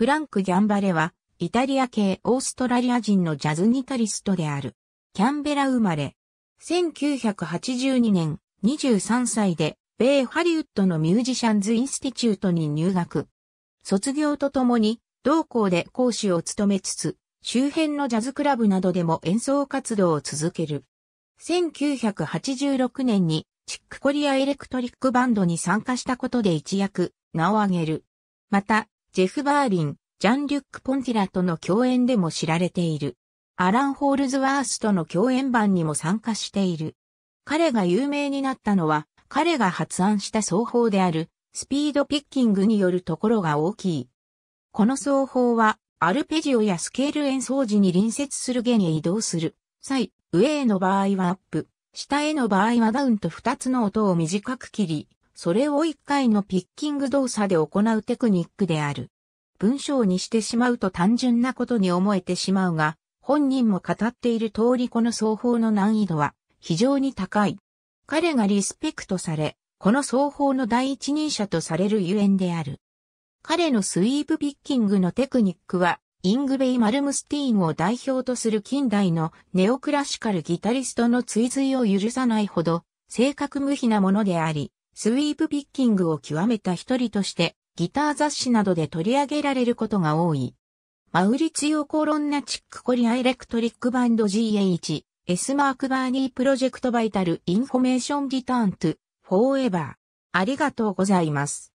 フランク・ギャンバレは、イタリア系オーストラリア人のジャズギタリストである。キャンベラ生まれ。1982年、23歳で、米ハリウッドのミュージシャンズ・インスティチュートに入学。卒業とともに、同校で講師を務めつつ、周辺のジャズクラブなどでも演奏活動を続ける。1986年に、チックコリアエレクトリックバンドに参加したことで一躍、名を挙げる。また、ジェフ・バーリン、ジャン・リュック・ポンティラとの共演でも知られている。アラン・ホールズワースとの共演版にも参加している。彼が有名になったのは、彼が発案した奏法である、スピードピッキングによるところが大きい。この奏法は、アルペジオやスケール演奏時に隣接する弦へ移動する際、上への場合はアップ、下への場合はダウンと2つの音を短く切り、それを一回のピッキング動作で行うテクニックである。文章にしてしまうと単純なことに思えてしまうが、本人も語っている通りこの奏法の難易度は非常に高い。彼がリスペクトされ、この奏法の第一人者とされるゆえんである。彼のスイープピッキングのテクニックは、イングベイ・マルムスティーンを代表とする近代のネオクラシカルギタリストの追随を許さないほど、性格無比なものであり、スイープピッキングを極めた一人として、ギター雑誌などで取り上げられることが多い。マウリツィオ・コロンナチック・コリア・エレクトリック・バンド GH、S マーク・バーニー・プロジェクト・バイタル・インフォメーション・リターント・フォーエバー。ありがとうございます。